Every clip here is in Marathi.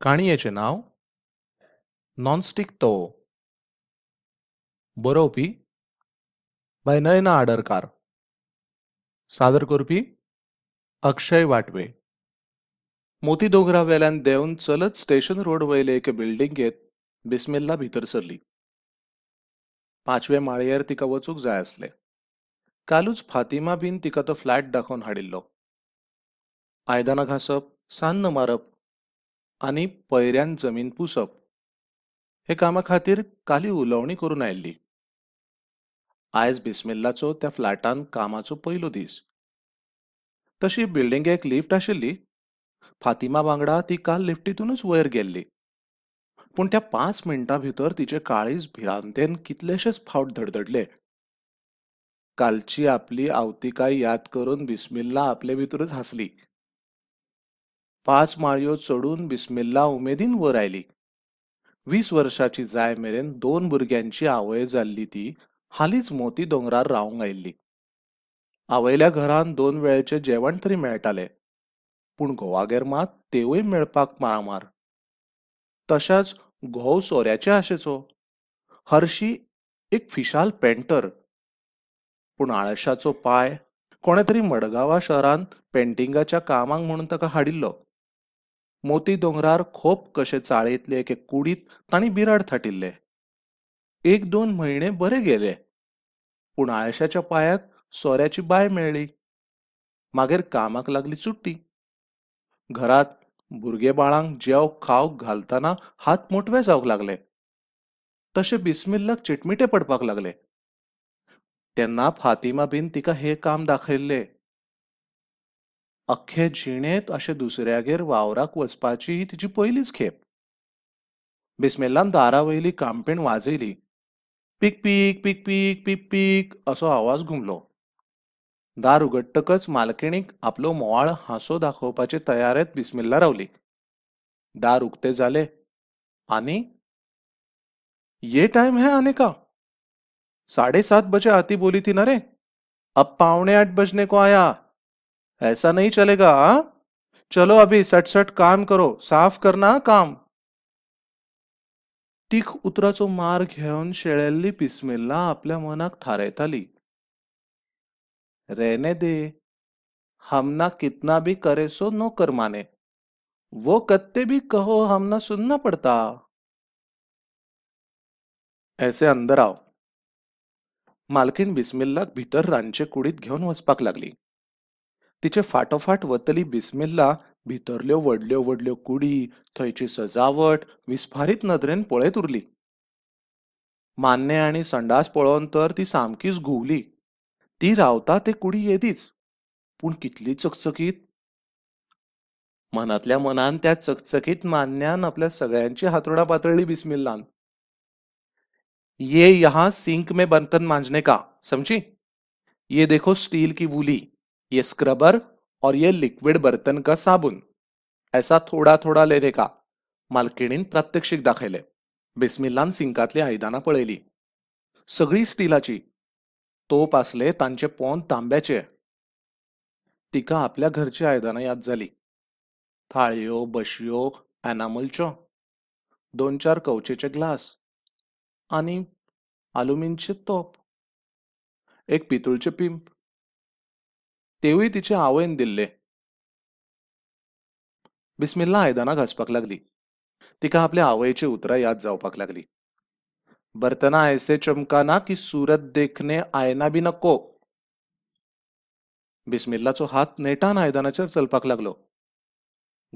काणयेचे नाव नॉनस्टिक तो बरोवपी हो बाय नयना आडरकार सादर करपी अक्षय वाटवे मोती वेल्यान देंवन चलत स्टेशन रोड वयले एके बिल्डिंगेंत बिस्मिल्ला भितर सरली पांचवे माळयेर तिका वचूंक जाय असले कालूच फातिमा बीन तिका तो फ्लॅट दाखोवन हाडिल्लो आयदनां घासप सान्न मारप आणि पयऱ्यान जमीन पुसप हे कामा खातीर काली उलवणी करून आयल्ली आयज बिस्मिल्लाचो त्या फ्लॅटान कामाचो पयलो दीस तशी एक लिफ्ट आशिल्ली फातिमा वांगडा ती काल लिफ्टीतूनच वयर गेल्ली पूण त्या पांच मिनटां भितर तिचे काळीज भिरांतेन कितलेशेच फावट धडधडले कालची आपली आवतिकाय याद करून बिस्मिल्ला आपले भितरूच हसली पाच माळयो चढून बिस्मिल्ला उमेदीन वर आयली वीस वर्षाची जाय मेरेन दोन भुरग्यांची आवय जाल्ली ती हालीच मोती दोंगरार रावंक आयिल्ली आवयल्या घरान दोन वेळेचे जेवण तरी मेळटाले पूण घोवागेर मात तेवूय मेळपाक माळमार तशाच घोव सोऱ्याचे आशेचो हरशी एक फिशाल पेंटर पूण आळशाचो पाय कोणे तरी मडगांवा शहरांत पेंटिंगाच्या कामांक म्हणून ताका हाडिल्लो मोती दोंगरार खोप कशे चाळयेतले एके कुडीत तांणी बिराड थाटिल्ले एक दोन म्हयने बरे गेले पूण आळशाच्या पायाक सोऱ्याची बाय मेळ्ळी मागीर कामाक लागली चुट्टी घरात भुरगे बाळांक जेव खाव घालतना हात मोठवे जावंक लागले तशे बिस्मिल्लक चिटमिटे पडपाक लागले तेन्ना फातिमा बीन तिका हे काम दाखयल्ले अख्खे जिणेंत अशें दुसऱ्यागेर वावराक वचपाची ही तिची पयलीच खेप बिस्मेल्लान वयली कामपेण वाजयली पीक पीक पीक पीक पीक पीक असो आवाज घुमलो दार उगडटकच मालकिणीक आपलो मोवाळ हांसो दाखोवपाचे तयारेत बिस्मिल्ला रावली दार उक्ते झाले आनी ये टाइम है आने का साडे सात बजे आती बोली ती ना रे अब पावणे आठ बजने को आया ऐसा नहीं चलेगा चलो अभी सट सट काम करो साफ करना काम तीख उतराचो मार घेवन शेळेल्ली पिस्मेल्ला आपल्या मनाक थारायताली रेने दे हमना कितना भी करे सो नो कर माने वो कत्ते भी कहो हमना सुनना पड़ता ऐसे अंदर आओ. मालकीन बिस्मिल्लाक भीतर रांचे कुडीत घेवन वचपाक लागली तिचे फाटोफाट वतली बिस्मिल्ला भितरल्यो व्हडल्यो व्हडल्यो कुडी थंयची सजावट विस्फारीत नदरेन पळयत उरली मान्ने आनी संडास पळोवन तर ती सामकीच घुंवली ती रावता ते कुडी येदीच पूण कितली चकचकीत मनातल्या मनान त्या चकचकीत मान्यान आपल्या सगळ्यांची हातरुणा पातळली बिस्मिल्लान ये यहां सिंक मे बर्तन मांजने का समजी ये देखो स्टील की वुली ये स्क्रबर और ये लिक्विड बर्तन का साबुन ऐसा थोडा थोडा ले देखा मालकिणीन प्रात्यक्षिक दाखले बिस्मिल्लान सिंकातली आयदाना पळली सगळी स्टिलाची तोप असले तांचे पोन तांब्याचे तिका आपल्या घरची आयदनां याद झाली थाळयो बशयो एनामलच्यो दोन चार कवचेचे ग्लास आणि आलुमिनचे तोप एक पितुळचे पिंप तेवूय तिचे आवयन दिल्ले बिस्मिल्ला आयदनां घासपाक लागली तिका आपल्या आवयची उतरां याद जावपाक लागली बर्तना ऐसे चमकाना की सूरत देखने आयना बी नको बिस्मिल्लाचो हात नेटान आयदनाचेर चलपाक लागलो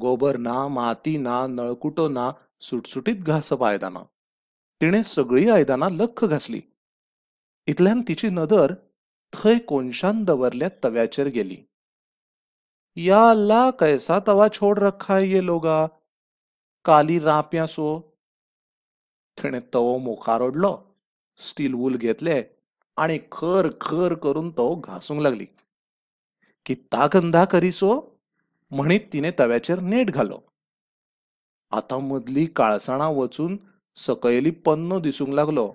गोबर ना माती ना नळकुटो ना सुटसुटीत घासप आयदनां तिने सगळी आयदनां लख घासली इतल्यान तिची नदर थंय कोनशान दवरल्या तव्याचेर गेली या ला कैसा तवा छोड रखा ये लोगा काली रापयां सो तिणें तवो मुखार ओढलो स्टील वूल घेतले आणि खर खर करून तो घासूंक लागली कित्ता कंधा करीसो म्हणीत तिने तव्याचेर नेट घालो आता मधली काळसाणां वचून सकयली पन्नो दिसूंक लागलो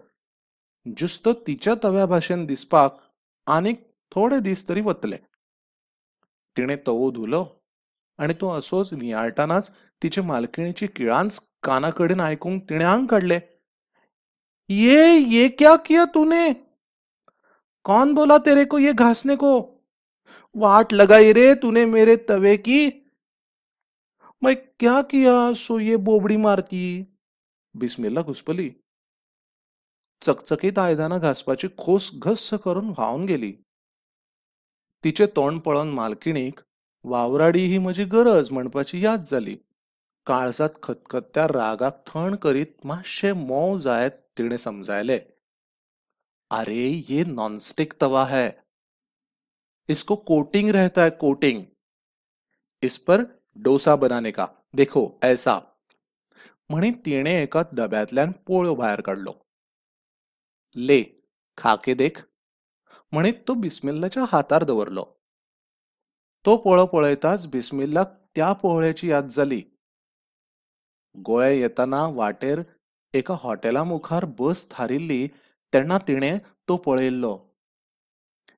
जुस्त तिच्या तव्या भाशेन दिसपाक आणि थोडे दिस तरी वतले तिणे तवो धुलो आणि तो असोच नियाळटनाच तिचे मालकिणीची किळांच कानाकडेन ऐकून तिने आंग काढले ये ये क्या किया तूने कौन बोला तेरे को ये घासने को वाट लगाई रे तूने मेरे तवे की मैं क्या किया सो ये बोबडी मारती बिस्मिल्ला घुसपली चकचकीत आयदानं घासपाची खोस घस्स करून व्हावून गेली तिचे तोंड पळोवन मालकिणीक वावराडी ही म्हजी गरज म्हणपाची याद झाली काळजात खतखत्या रागाक थण करीत मातशे मोव जायत तिणें समजायले अरे ये नॉनस्टिक तवा है इसको कोटिंग रहता है कोटिंग इस पर डोसा बनाने का देखो ऐसा म्हणी तिने एका डब्यातल्या पोळ्यो बाहेर काढलो ले खाके देख म्हणीत तो बिस्मिल्लाच्या हातार दवरलो तो पोळो पळयताच बिस्मिल्ला त्या पोहळ्याची याद झाली गोंया येताना वाटेर एका हॉटेला मुखार बस थारिल्ली तेन्ना तिणें तो पळयल्लो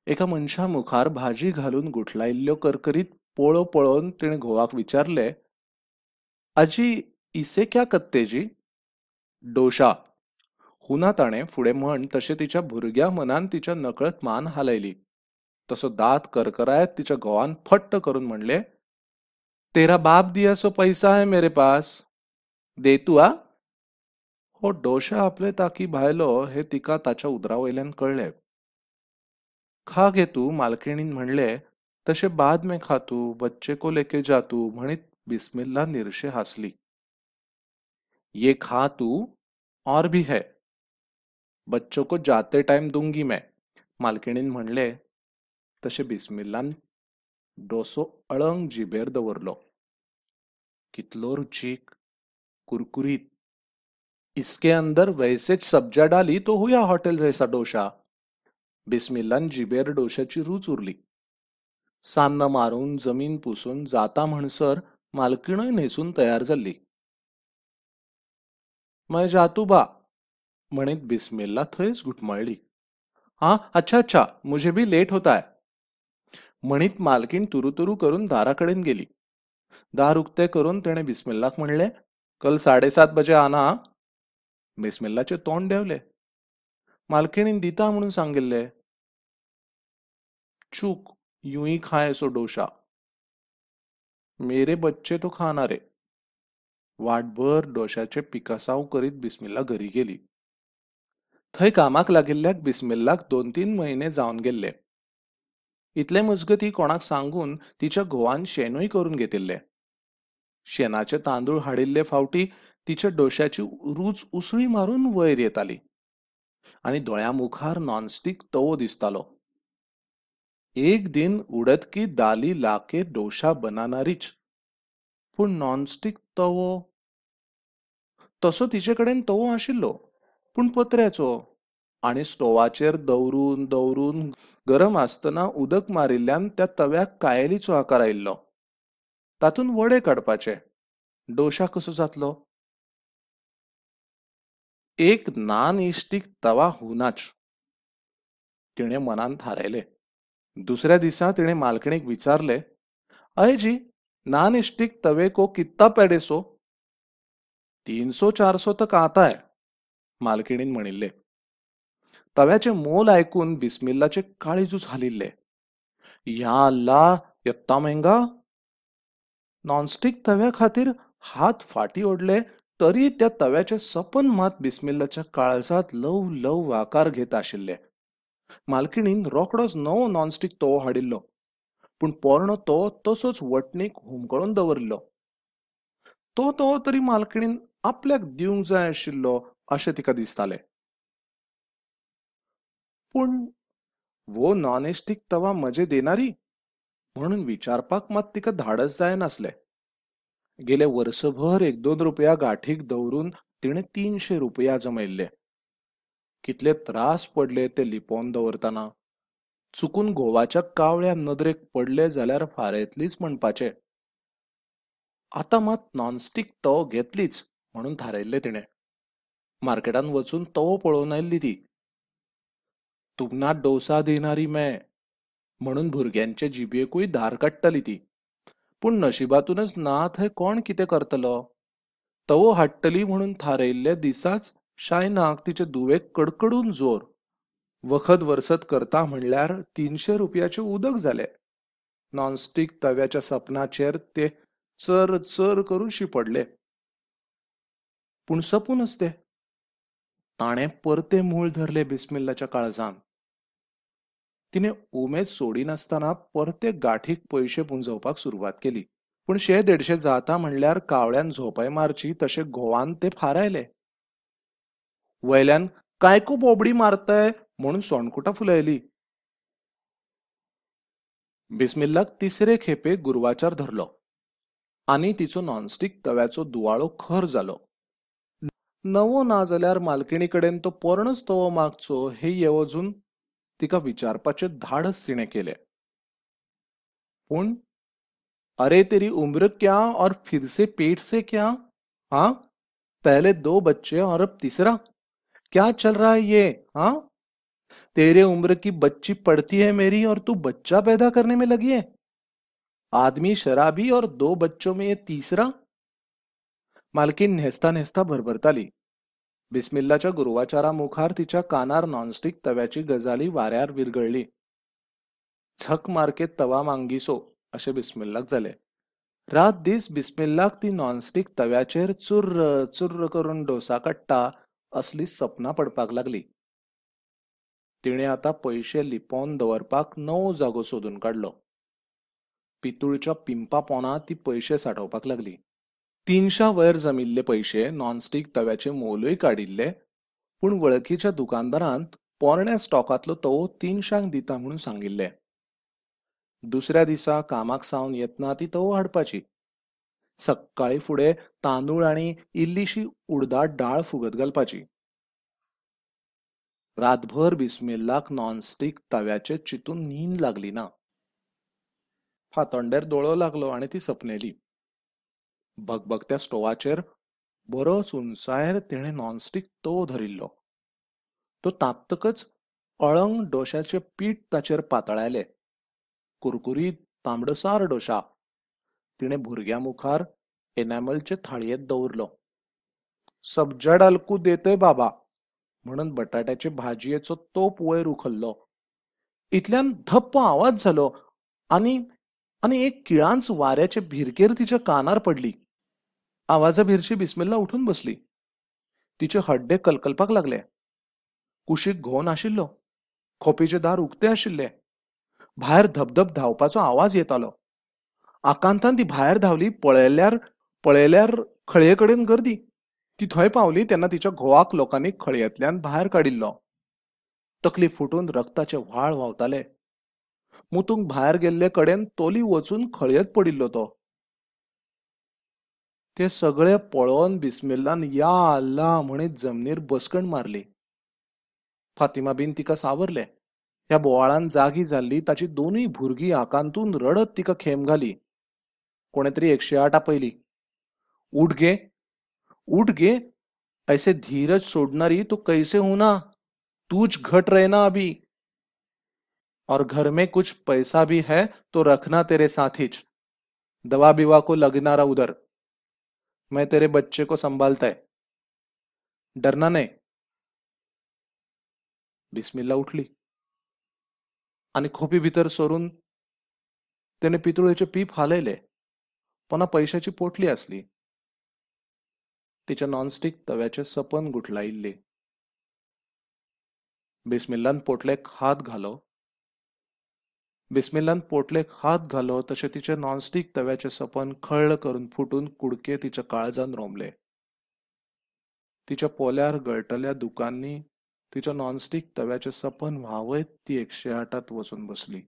एका मनशा मुखार भाजी घालून गुठलायिल्ल्यो करकरीत पोळो पळोवन तिणें घोवाक विचारले आजी इसे क्या कत्तेजी डोशा हुना ताणे फुडे म्हण तसे तिच्या भुरग्या मनान तिच्या नकळत मान हालयली तसो दात करकरायत तिच्या गोवान फट्ट करून म्हणले तेरा बाप दिया सो पैसा आहे मेरे पास दे तू आ हो डोशा आपले ताकी भायलो हे तिका ताच्या उदरावयल्यान कळले खा घे तू मालकिणीन म्हणले तशे बाद में खा तू बच्चे को लेके जा तू म्हणीत बिस्मिल्ला निरशे हसली ये खा तू और भी है बच्चो को जाते टाइम दूंगी मैं मालकिणीन म्हणले तसे बिस्मिल्लान डोसो अळंग जिबेर दवरलो कितलो रुचीक कुरकुरीत इसके अंदर वैसेच सब्जा डाली तो हुया हॉटेल जैसा डोशा बिस्मिल्लान जिबेर डोशाची रूच उरली सान्न मारून जमीन पुसून जाता म्हणसर मालकिणी नेसून तयार झाली मै बा मणित बिस्मिल्ला थंच घुटमळली हा अच्छा अच्छा मुझे भी लेट होता है म्हणीत मालकीण तुरुतुरु करून दाराकडे गेली दार उक्ते करून त्याने बिस्मिल्लाक म्हणले कल साडेसात बजे आना बिस्मिल्लाचे तोंड देवले मालकिणीन दिता म्हणून सांगिल्ले चूक युई खाय सो डोशा मेरे बच्चे तो खाणारे वाटभर डोशाचे पिकासाव करीत बिस्मिल्ला घरी गेली थंय कामाक लागिल्ल्याक बिस्मिल्लाक दोन तीन म्हयने जावन गेल्ले इतले मजगती कोणाक सांगून तिच्या घोवान शेणूय करून घेतिल्ले शेणाचे तांदूळ हाडिल्ले फावटी तिच्या डोश्याची रूच उसळी मारून वयर येताली आनी दोळ्या मुखार नॉनस्टिक तवो दिसतालो एक दिन उडत की दाली लाके डोशा बनानारीच पूण नॉनस्टिक तवो तसो तिचे कडेन तवो आशिल्लो पण पत्र्याचो आनी स्टोवाचेर दवरून दवरून गरम आसतना उदक मारिल्ल्यान त्या तव्याक कायलीचो आकार आयिल्लो तातून वडे काडपाचे डोशा कसो जातलो एक नान इश्टीक तवा हुनाच तिणे मनान थारायले दुसऱ्या दिसा तिणे मालकणीक विचारले अय जी नान इश्टीक तवेको कित्ता पेडेसो तीन सो चार तक आता मालकिणीन म्हणिल्ले तव्याचे मोल ऐकून बिस्मिल्लाचे काळीजूच हालिल्ले या अल्ला यत्ता मेंगा नॉनस्टिक तव्या खातीर हात फाटी ओढले तरी त्या तव्याचे सपन मात बिस्मिल्लाच्या काळजात लव लव आकार घेत आशिल्ले मालकिणीन रोखडोच नवो नॉनस्टिक तवो हाडिल्लो पूण पोरणो तो तसोच वटणीक हुमकळून दवरिल्लो तो तो तरी मालकिणीन आपल्याक दिवंक जाय आशिल्लो असे तिका दिसताले पण वो नॉनस्टिक तवा मजे देणारी म्हणून विचारपाक मात तिका धाडस नसले गेले वर्सभर एक दोन रुपया गाठीक दवरून तिने तीनशे रुपया जमयल्ले कितले त्रास पडले ते लिपोवन दवरताना चुकून गोवाच्या कावळ्या नदरेक पडले जाल्यार फारेतलीच म्हणपाचे आता मात नॉनस्टिक तव घेतलीच म्हणून थारायल्लें तिणें मार्केटान वचून तवो पळोवन आयिल्ली ती तुमना डोसा देणारी मे म्हणून भुरग्यांचे जिबेकूय धार काडटाली ती पूण नशिबातूनच ना थंय कोण कितें करतलो तवो हाडटली म्हणून थारायिल्ले दिसाच शायनाक तिचे दुवे कडकडून जोर वखद वरसत करता म्हणल्यार तीनशे रुपयाचे उदक झाले नॉनस्टिक तव्याच्या सपनाचेर ते चर चर करून शिपडले पूण सपून असते ताणे परते मूळ धरले बिस्मिल्लाच्या काळजान तिने उमेद नसताना परते गाठीक पयशे पुंजवपाक सुरवात केली पण शे देडशे जाता म्हणल्यार कावळ्यान झोपय मारची तसे घोवान ते फारायले वयल्यान कायकू बोबडी मारतय म्हणून सोनकुटा फुलयली बिस्मिल्लाक तिसरे खेपे गुरवाचार धरलो आणि तिचो नॉनस्टिक तव्याचो दुवाळो खर जालो नवो ना जाल्यार मालकिणी कडेन तो पोरणच तवो मागचो हे येवजून तिका विचार धाडस तिणें केलें पूण अरे तेरी उम्र क्या और फिर से पेट से क्या हाँ पहले दो बच्चे और अब तीसरा क्या चल रहा है ये हाँ तेरे उम्र की बच्ची पढ़ती है मेरी और तू बच्चा पैदा करने में लगी है आदमी शराबी और दो बच्चों में ये तीसरा मालकीन नेसता नेसता भरभरताली बिस्मिल्लाच्या मुखार तिच्या कानार नॉनस्टिक तव्याची गजाली वाऱ्यार विरगळली झक मार्केत तवा मांगीसो असे बिस्मिल्लाक झाले रात दीस बिस्मिल्लाक ती नॉनस्टिक तव्याचेर चुर्र चुर्र करून डोसा काडटा असली सपना पडपाक लागली तिणे आता पैशे लिपोवन दवरपाक नवो जागो सोदून काढलो पितूळच्या पिंपा पोना ती पैशे साठोवपाक लागली तीनशा वयर जमिल्ले पैसे नॉनस्टिक तव्याचे मोलूय काढिल्ले पूण वळखीच्या दुकानदारांत पोरण्या स्टॉकांतलो तवो तीनशांक दिता म्हणून सांगिल्ले दुसऱ्या दिसा कामाक सावन येतना ती तवो हाडपाची सकाळी फुडें तांदूळ आनी इल्लीशी उडदाट डाळ फुगत घालपाची रातभर बिस्मिल्लाक नॉनस्टिक तव्याचे चिंतून न्हीद लागली ना फातोंडेर दोळो लागलो आनी ती सपनेली भगभगत्या स्टोवाचेर बरो सुनसायर तिणें नॉनस्टिक तो धरिल्लो तो तापतकच अळंग डोश्याचे पीठ ताचेर पातळायले कुरकुरीत तांबडसार डोशा तिने भुरग्या मुखार एनॅमलचे थाळयेत दवरलो सबजड अलकू देतय बाबा म्हणून बटाट्याचे भाजयेचो तोप वयर उखल्लो इतल्यान धप्प आवाज झालो आणि आणि एक किळांच वाऱ्याचे भिरकेर तिच्या कानार पडली आवाजाभिरशी बिस्मिल्ला उठून बसली तिचे हड्डे कलकलपाक लागले कुशीक घोन आशिल्लो खोपीचे दार उक्ते आशिल्ले भायर धबधब धांवपाचो आवाज येतालो आकांतान ती भायर धावली पळयल्यार पळयल्यार कडेन गर्दी ती थंय पावली तेन्ना तिच्या घोवाक लोकांनी खळयेंतल्यान भायर काडिल्लो तकली फुटून रक्ताचे व्हाळ व्हांवताले मुतूंक भायर गेल्ले कडेन तोली वचून खळयत पडिल्लो तो ते सगळे पळोवन बिस्मिल्लान या अल्ला म्हणे जमनीर बसकण मारली फातिमा बीन तिका सावरले ह्या बोवाळान जागी झाली ताची दोनूय भुरगी आकांतून रडत तिका खेम घाली कोणीतरी एकशे आठ आपयली उठ गे उठ गे ऐसे धीरज सोडणारी तू कैसे ना तूच घट ना अभी और घर में कुछ पैसा भी है तो रखना तेरे साथीच दवा बिवा को लगणारा उदर मैं तेरे बच्चे को संभालता है डरना नहीं बिस्मिल्ला उठली आणि खोपी भीतर सोडून त्याने पितुळेचे पीप हालयले पण पैशाची पोटली असली तिच्या नॉनस्टिक तव्याचे सपन गुठलाईले बिस्मिल्लान पोटलेक हात घालो बिस्मिल्लान पोटलेक हात घालो तसे तिचे नॉनस्टिक तव्याचे सपन खळ करून फुटून कुडके तिच्या काळजान रोमले तिच्या पोल्यार गळटल्या दुकांनी तिच्या नॉनस्टिक तव्याचे सपन व्हावयत ती एकशे आठात वचून बसली